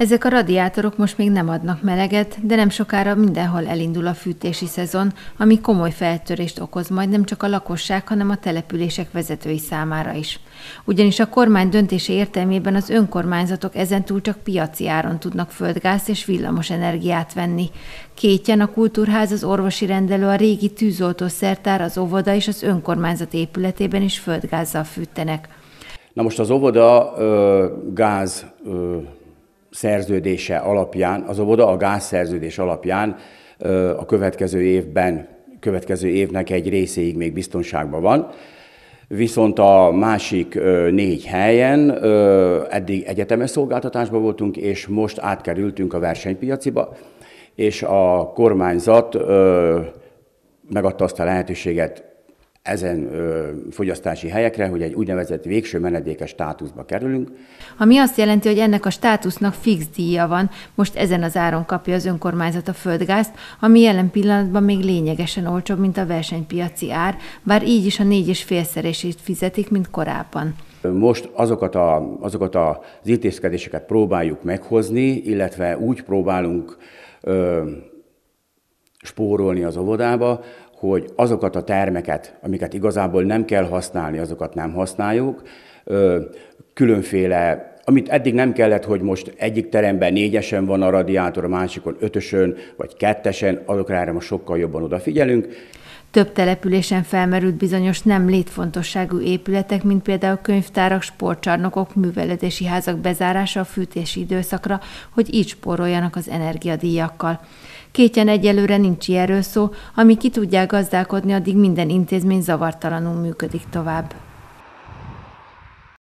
Ezek a radiátorok most még nem adnak meleget, de nem sokára mindenhol elindul a fűtési szezon, ami komoly feltörést okoz majd nem csak a lakosság, hanem a települések vezetői számára is. Ugyanis a kormány döntése értelmében az önkormányzatok ezentúl csak piaci áron tudnak földgáz és villamos energiát venni. Kétjen a kultúrház, az orvosi rendelő, a régi tűzoltó szertár, az óvoda és az önkormányzat épületében is földgázzal fűtenek. Na most az óvoda ö, gáz ö, szerződése alapján, az óvoda a gázszerződés alapján a következő évben, következő évnek egy részéig még biztonságban van. Viszont a másik négy helyen eddig egyetemes szolgáltatásban voltunk, és most átkerültünk a versenypiaciba, és a kormányzat megadta azt a lehetőséget ezen ö, fogyasztási helyekre, hogy egy úgynevezett végső menedékes státuszba kerülünk. Ami azt jelenti, hogy ennek a státusznak fix díja van, most ezen az áron kapja az önkormányzat a földgázt, ami jelen pillanatban még lényegesen olcsóbb, mint a versenypiaci ár, bár így is a négy és félszeresét fizetik, mint korábban. Most azokat, a, azokat az intézkedéseket próbáljuk meghozni, illetve úgy próbálunk ö, spórolni az óvodába, hogy azokat a termeket, amiket igazából nem kell használni, azokat nem használjuk, különféle amit eddig nem kellett, hogy most egyik teremben négyesen van a radiátor, a másikon ötösön vagy kettesen, azokra erre most sokkal jobban odafigyelünk. Több településen felmerült bizonyos nem létfontosságú épületek, mint például könyvtárak, sportcsarnokok, művelődési házak bezárása a fűtési időszakra, hogy így spóroljanak az energiadíjakkal. Kétjen egyelőre nincs ilyen szó, ami ki tudják gazdálkodni, addig minden intézmény zavartalanul működik tovább.